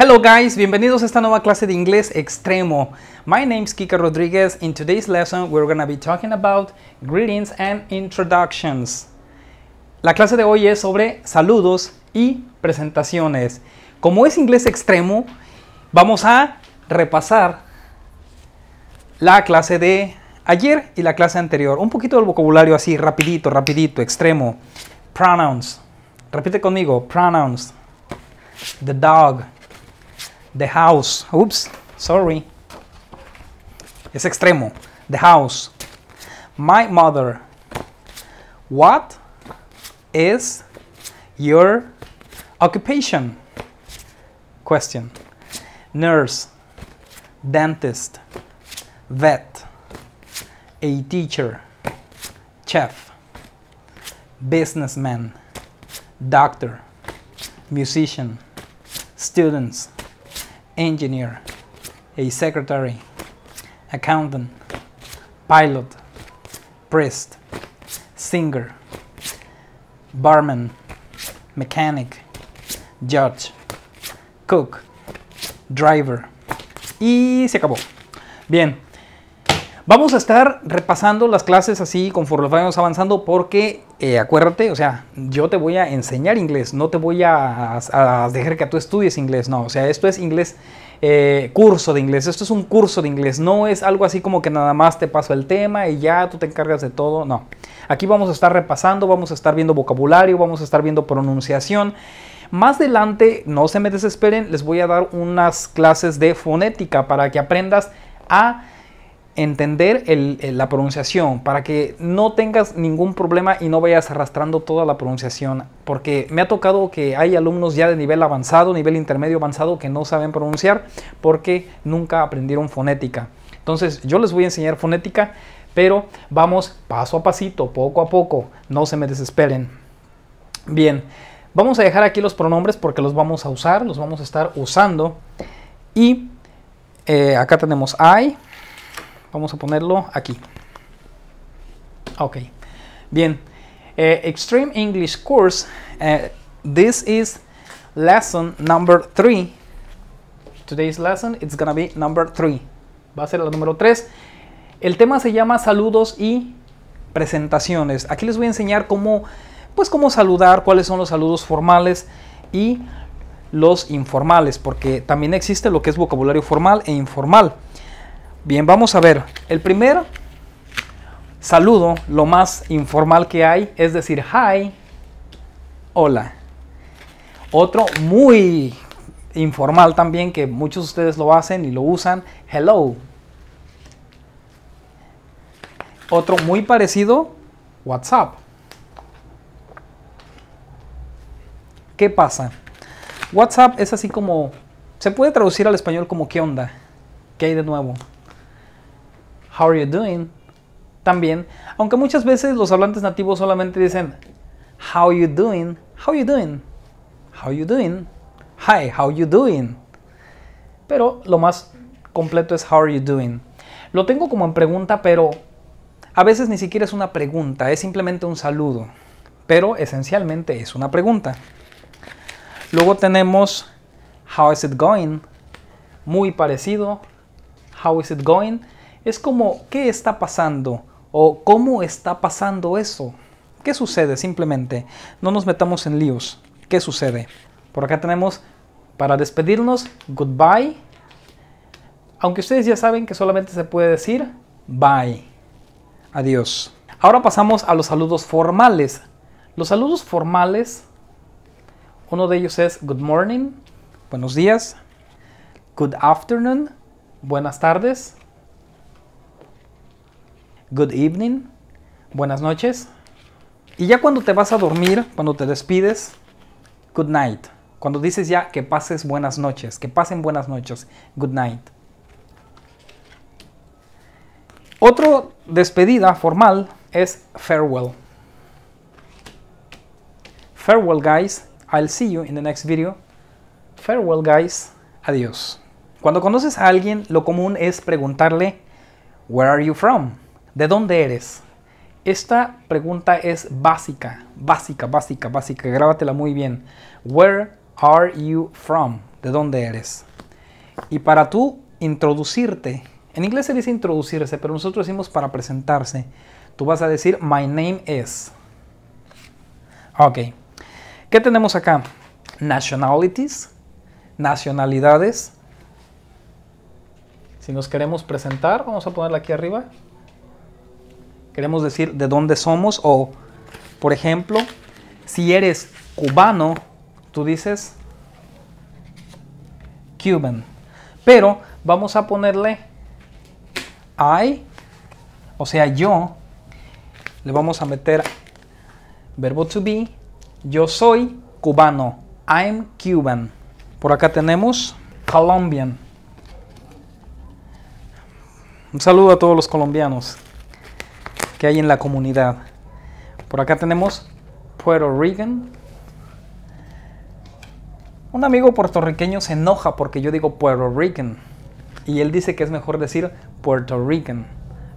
Hello guys, bienvenidos a esta nueva clase de inglés extremo. My name is Kika Rodriguez. In today's lesson we're going to be talking about greetings and introductions. La clase de hoy es sobre saludos y presentaciones. Como es inglés extremo, vamos a repasar la clase de ayer y la clase anterior. Un poquito del vocabulario así, rapidito, rapidito, extremo. Pronouns. Repite conmigo, pronouns. The dog. The house. Oops, sorry. Es extremo. The house. My mother. What is your occupation? Question. Nurse, dentist, vet, a teacher, chef, businessman, doctor, musician, students, engineer, a secretary, accountant, pilot, priest, singer, barman, mechanic, judge, cook, driver. Y se acabó. Bien, Vamos a estar repasando las clases así conforme vamos avanzando porque eh, acuérdate, o sea, yo te voy a enseñar inglés, no te voy a, dejar que tú estudies inglés, no, o sea, esto es inglés, eh, curso de inglés, esto es un curso de inglés, no es algo así como que nada más te paso el tema y ya tú te encargas de todo, no. Aquí vamos a estar repasando, vamos a estar viendo vocabulario, vamos a estar viendo pronunciación. Más adelante, no se me desesperen, les voy a dar unas clases de fonética para que aprendas a entender eh, la pronunciación para que no tengas ningún problema y no vayas arrastrando toda la pronunciación. Porque me ha tocado que hay alumnos ya de nivel avanzado, nivel intermedio avanzado que no saben pronunciar porque nunca aprendieron fonética. Entonces yo les voy a enseñar fonética, pero vamos paso a pasito, poco a poco, no se me desesperen. Bien, vamos a dejar aquí los pronombres porque los vamos a usar, los vamos a estar usando. Y eh, acá tenemos I, Vamos a ponerlo aquí. Ok. Bien. Eh, Extreme English course. Eh, this is lesson number three. Today's lesson it's to be number three. Va a ser la número tres. El tema se llama saludos y presentaciones. Aquí les voy a enseñar cómo pues cómo saludar, cuáles son los saludos formales y los informales, porque también existe lo que es vocabulario formal e informal. Bien, vamos a ver. El primer saludo, lo más informal que hay, es decir, hi, hola. Otro muy informal también, que muchos de ustedes lo hacen y lo usan, hello. Otro muy parecido, WhatsApp. ¿Qué pasa? WhatsApp es así como, se puede traducir al español como qué onda, qué hay de nuevo how are you doing? También, aunque muchas veces los hablantes nativos solamente dicen how are you doing, how are you doing, how are you doing, hi, how are you doing. Pero lo más completo es how are you doing. Lo tengo como en pregunta, pero a veces ni siquiera es una pregunta, es simplemente un saludo. Pero esencialmente es una pregunta. Luego tenemos how is it going, muy parecido. How is it going? Es como, ¿qué está pasando? ¿O cómo está pasando eso? ¿Qué sucede simplemente? No nos metamos en líos. ¿Qué sucede? Por acá tenemos, para despedirnos, goodbye. Aunque ustedes ya saben que solamente se puede decir bye. Adiós. Ahora pasamos a los saludos formales. Los saludos formales, uno de ellos es good morning, buenos días, good afternoon, buenas tardes, good evening, buenas noches. Y ya cuando te vas a dormir, cuando te despides, good night. Cuando dices ya que pases buenas noches, que pasen buenas noches, good night. Otro despedida formal es farewell. Farewell guys, I'll see you in the next video. Farewell guys, adiós. Cuando conoces a alguien, lo común es preguntarle, where are you from? ¿De dónde eres? Esta pregunta es básica, básica, básica, básica. Grábatela muy bien. Where are you from? ¿De dónde eres? Y para tú introducirte, en inglés se dice introducirse, pero nosotros decimos para presentarse. Tú vas a decir, my name is. Ok. ¿Qué tenemos acá? Nationalities, nacionalidades. Si nos queremos presentar, vamos a ponerla aquí arriba. Queremos decir de dónde somos o, por ejemplo, si eres cubano, tú dices Cuban. Pero vamos a ponerle I, o sea, yo, le vamos a meter verbo to be, yo soy cubano, I'm Cuban. Por acá tenemos Colombian. Un saludo a todos los colombianos que hay en la comunidad. Por acá tenemos Puerto Rican. Un amigo puertorriqueño se enoja porque yo digo Puerto Rican y él dice que es mejor decir Puerto Rican,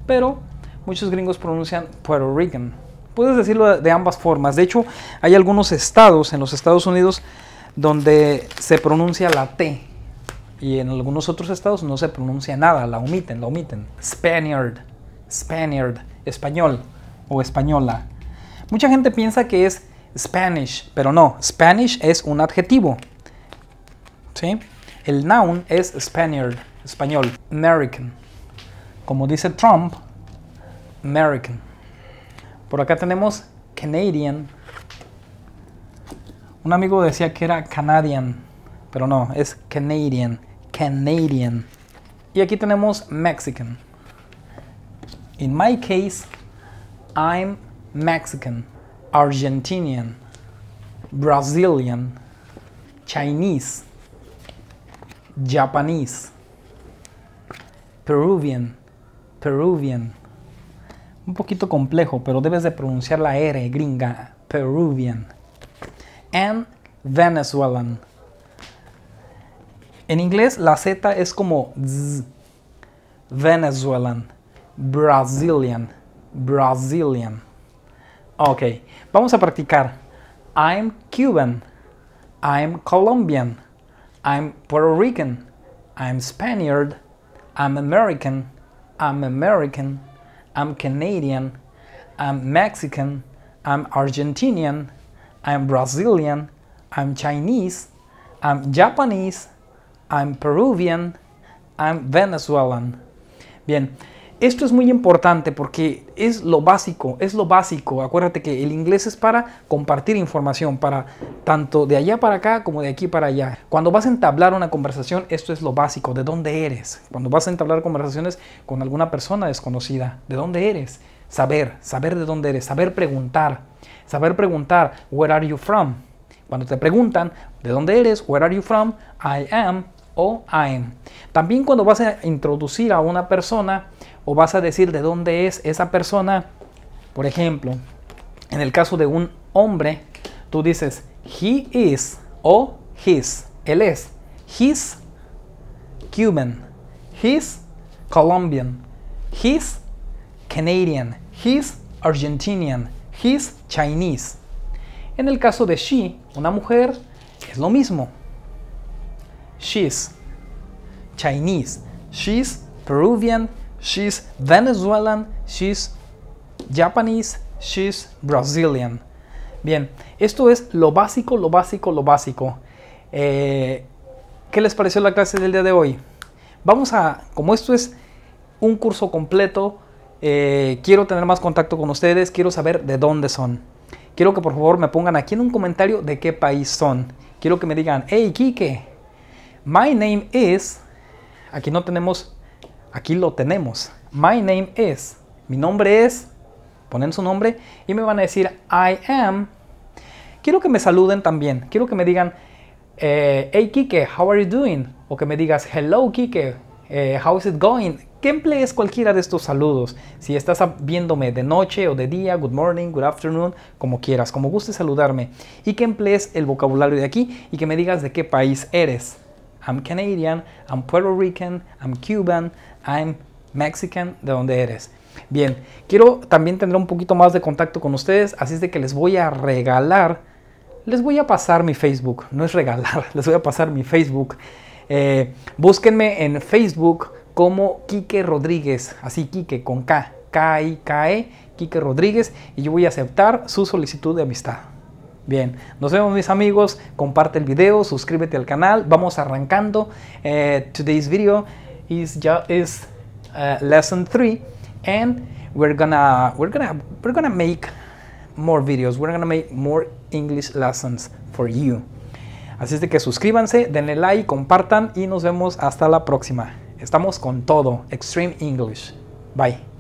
pero muchos gringos pronuncian Puerto Rican. Puedes decirlo de ambas formas. De hecho, hay algunos estados en los Estados Unidos donde se pronuncia la T y en algunos otros estados no se pronuncia nada, la omiten, la omiten. Spaniard Spaniard, español o española. Mucha gente piensa que es Spanish, pero no, Spanish es un adjetivo. ¿Sí? El noun es Spaniard, español, American. Como dice Trump, American. Por acá tenemos Canadian. Un amigo decía que era Canadian, pero no, es Canadian, Canadian. Y aquí tenemos Mexican. In my case, I'm Mexican, Argentinian, Brazilian, Chinese, Japanese, Peruvian, Peruvian. Un poquito complejo, pero debes de pronunciar la R gringa, Peruvian. And Venezuelan. En inglés la Z es como Z, Venezuelan. Brazilian. Brazilian. Ok, vamos a practicar. I'm Cuban. I'm Colombian. I'm Puerto Rican. I'm Spaniard. I'm American. I'm American. I'm Canadian. I'm Mexican. I'm Argentinian. I'm Brazilian. I'm Chinese. I'm Japanese. I'm Peruvian. I'm Venezuelan. Bien, esto es muy importante porque es lo básico, es lo básico. Acuérdate que el inglés es para compartir información, para tanto de allá para acá como de aquí para allá. Cuando vas a entablar una conversación, esto es lo básico, de dónde eres. Cuando vas a entablar conversaciones con alguna persona desconocida, ¿de dónde eres? Saber, saber de dónde eres, saber preguntar, saber preguntar, where are you from? Cuando te preguntan, ¿de dónde eres? Where are you from? I am o I am. También cuando vas a introducir a una persona, o vas a decir de dónde es esa persona. Por ejemplo, en el caso de un hombre, tú dices he is o his. Él es. his Cuban. his Colombian. his Canadian. his Argentinian. his Chinese. En el caso de she, una mujer, es lo mismo. She's Chinese. She's Peruvian she's Venezuelan, she's Japanese, she's Brazilian. Bien, esto es lo básico, lo básico, lo básico. Eh, ¿Qué les pareció la clase del día de hoy? Vamos a, como esto es un curso completo, eh, quiero tener más contacto con ustedes, quiero saber de dónde son. Quiero que por favor me pongan aquí en un comentario de qué país son. Quiero que me digan, hey Kike, my name is... Aquí no tenemos Aquí lo tenemos. My name is. Mi nombre es. Ponen su nombre y me van a decir I am. Quiero que me saluden también. Quiero que me digan eh, Hey Kike, how are you doing? O que me digas Hello Kike, eh, how is it going? que emplees cualquiera de estos saludos. Si estás viéndome de noche o de día, good morning, good afternoon, como quieras, como guste saludarme. Y que emplees el vocabulario de aquí y que me digas de qué país eres. I'm Canadian, I'm Puerto Rican, I'm Cuban, I'm Mexican, de donde eres. Bien, quiero también tener un poquito más de contacto con ustedes, así es de que les voy a regalar, les voy a pasar mi Facebook, no es regalar, les voy a pasar mi Facebook. Eh, búsquenme en Facebook como Quique Rodríguez, así Quique con K, K-I-K-E, Quique Rodríguez, y yo voy a aceptar su solicitud de amistad. Bien, nos vemos mis amigos, comparte el video, suscríbete al canal, vamos arrancando. Eh, today's video is, is eh, lesson 3 and we're gonna, we're, gonna, we're gonna make more videos, we're gonna make more English lessons for you. Así es de que suscríbanse, denle like, compartan y nos vemos hasta la próxima. Estamos con todo, Extreme English. Bye.